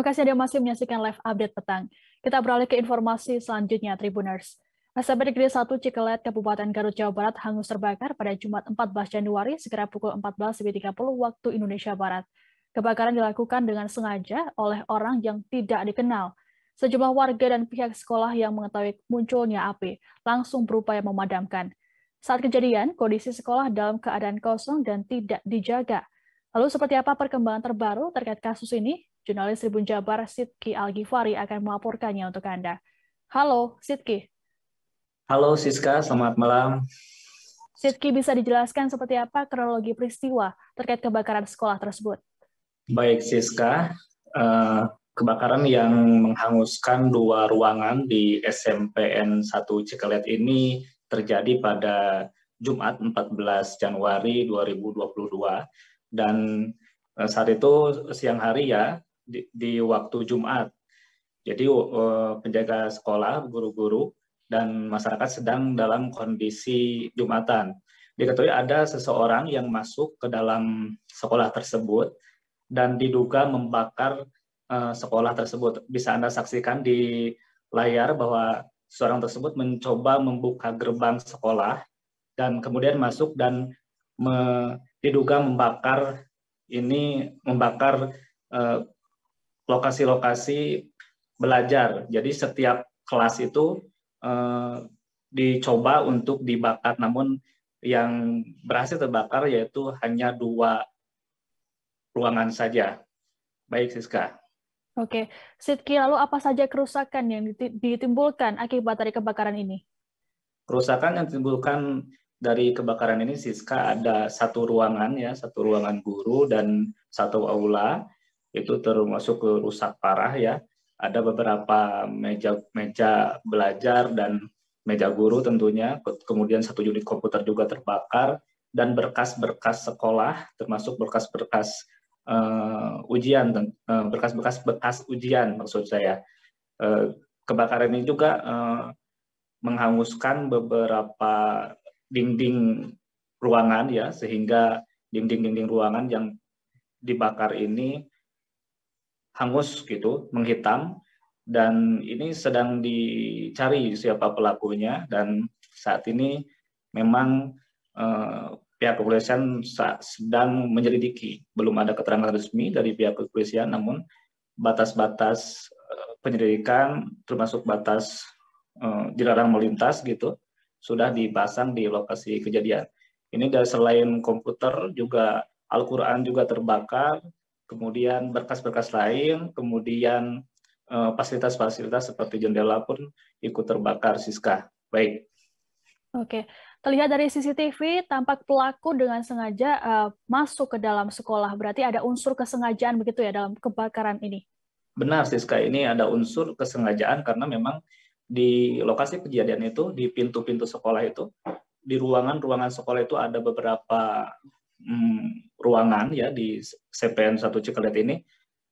Terima kasih Anda masih menyaksikan live update petang. Kita beralih ke informasi selanjutnya, Tribuners. SMP Negeri 1 Cikelet, Kabupaten Garut, Jawa Barat hangus terbakar pada Jumat 14 Januari segera pukul 14.30 waktu Indonesia Barat. Kebakaran dilakukan dengan sengaja oleh orang yang tidak dikenal. Sejumlah warga dan pihak sekolah yang mengetahui munculnya api langsung berupaya memadamkan. Saat kejadian, kondisi sekolah dalam keadaan kosong dan tidak dijaga. Lalu seperti apa perkembangan terbaru terkait kasus ini? Jurnalis Tribun Jabar Sidki Al-Ghifari akan melaporkannya untuk Anda. Halo, Sidki. Halo, Siska. Selamat malam. Sidki bisa dijelaskan seperti apa kronologi peristiwa terkait kebakaran sekolah tersebut? Baik, Siska. Uh, kebakaran yang menghanguskan dua ruangan di SMPN 1 Cikelet ini terjadi pada Jumat 14 Januari 2022 dan eh, saat itu siang hari ya di, waktu Jumat. Jadi uh, penjaga sekolah, guru-guru, dan masyarakat sedang dalam kondisi Jumatan. Diketahui ada seseorang yang masuk ke dalam sekolah tersebut dan diduga membakar uh, sekolah tersebut. Bisa Anda saksikan di layar bahwa seorang tersebut mencoba membuka gerbang sekolah dan kemudian masuk dan diduga membakar ini membakar uh, lokasi-lokasi belajar. Jadi setiap kelas itu eh, dicoba untuk dibakar, namun yang berhasil terbakar yaitu hanya dua ruangan saja. Baik, Siska. Oke, Sidki, lalu apa saja kerusakan yang ditimbulkan akibat dari kebakaran ini? Kerusakan yang ditimbulkan dari kebakaran ini, Siska, ada satu ruangan ya, satu ruangan guru dan satu aula itu termasuk rusak parah ya. Ada beberapa meja meja belajar dan meja guru tentunya, kemudian satu unit komputer juga terbakar dan berkas-berkas sekolah termasuk berkas-berkas uh, ujian eh, berkas-berkas bekas ujian maksud saya. Uh, kebakaran ini juga uh, menghanguskan beberapa dinding ruangan ya sehingga dinding-dinding ruangan yang dibakar ini hangus gitu, menghitam dan ini sedang dicari siapa pelakunya dan saat ini memang eh, pihak kepolisian sedang menyelidiki. Belum ada keterangan resmi dari pihak kepolisian namun batas-batas eh, penyelidikan termasuk batas eh, dilarang melintas gitu sudah dipasang di lokasi kejadian. Ini dari selain komputer juga Al-Qur'an juga terbakar, kemudian berkas-berkas lain, kemudian eh, fasilitas-fasilitas seperti jendela pun ikut terbakar, Siska. Baik. Oke, terlihat dari CCTV tampak pelaku dengan sengaja uh, masuk ke dalam sekolah. Berarti ada unsur kesengajaan begitu ya dalam kebakaran ini? Benar, Siska. Ini ada unsur kesengajaan karena memang di lokasi kejadian itu, di pintu-pintu sekolah itu, di ruangan-ruangan sekolah itu ada beberapa hmm, ruangan ya di CPN 1 Cikelet ini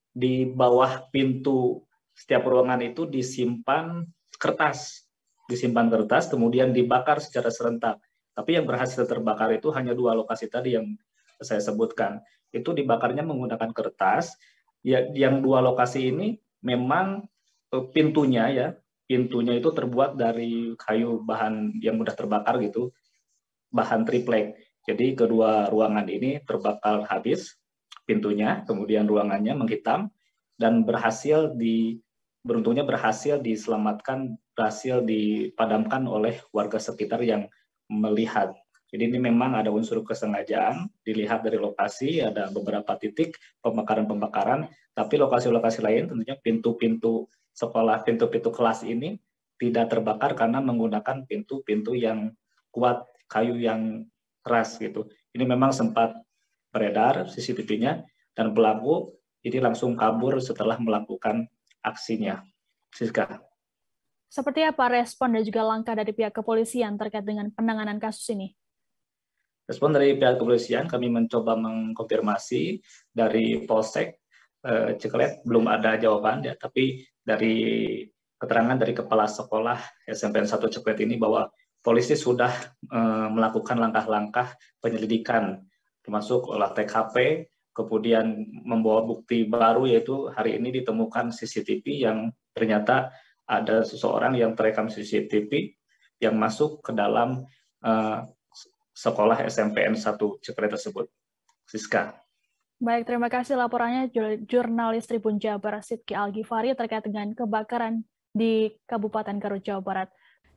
di bawah pintu setiap ruangan itu disimpan kertas, disimpan kertas kemudian dibakar secara serentak. Tapi yang berhasil terbakar itu hanya dua lokasi tadi yang saya sebutkan. Itu dibakarnya menggunakan kertas. Ya, yang dua lokasi ini memang eh, pintunya ya, pintunya itu terbuat dari kayu bahan yang mudah terbakar gitu, bahan triplek. Jadi kedua ruangan ini terbakar habis pintunya, kemudian ruangannya menghitam dan berhasil di beruntungnya berhasil diselamatkan, berhasil dipadamkan oleh warga sekitar yang melihat. Jadi ini memang ada unsur kesengajaan, dilihat dari lokasi, ada beberapa titik pembakaran-pembakaran, tapi lokasi-lokasi lain tentunya pintu-pintu sekolah, pintu-pintu kelas ini tidak terbakar karena menggunakan pintu-pintu yang kuat, kayu yang keras gitu. Ini memang sempat beredar CCTV-nya dan pelaku ini langsung kabur setelah melakukan aksinya. Siska. Seperti apa respon dan juga langkah dari pihak kepolisian terkait dengan penanganan kasus ini? Respon dari pihak kepolisian, kami mencoba mengkonfirmasi dari Polsek eh, Ceklet belum ada jawaban ya, tapi dari keterangan dari kepala sekolah SMPN 1 Ceklet ini bahwa polisi sudah uh, melakukan langkah-langkah penyelidikan, termasuk olah TKP, kemudian membawa bukti baru yaitu hari ini ditemukan CCTV yang ternyata ada seseorang yang terekam CCTV yang masuk ke dalam uh, sekolah SMPN 1 Cekre tersebut. Siska. Baik, terima kasih laporannya jurnalis Tribun Jabar Sidki Al-Ghifari terkait dengan kebakaran di Kabupaten Garut, Jawa Barat.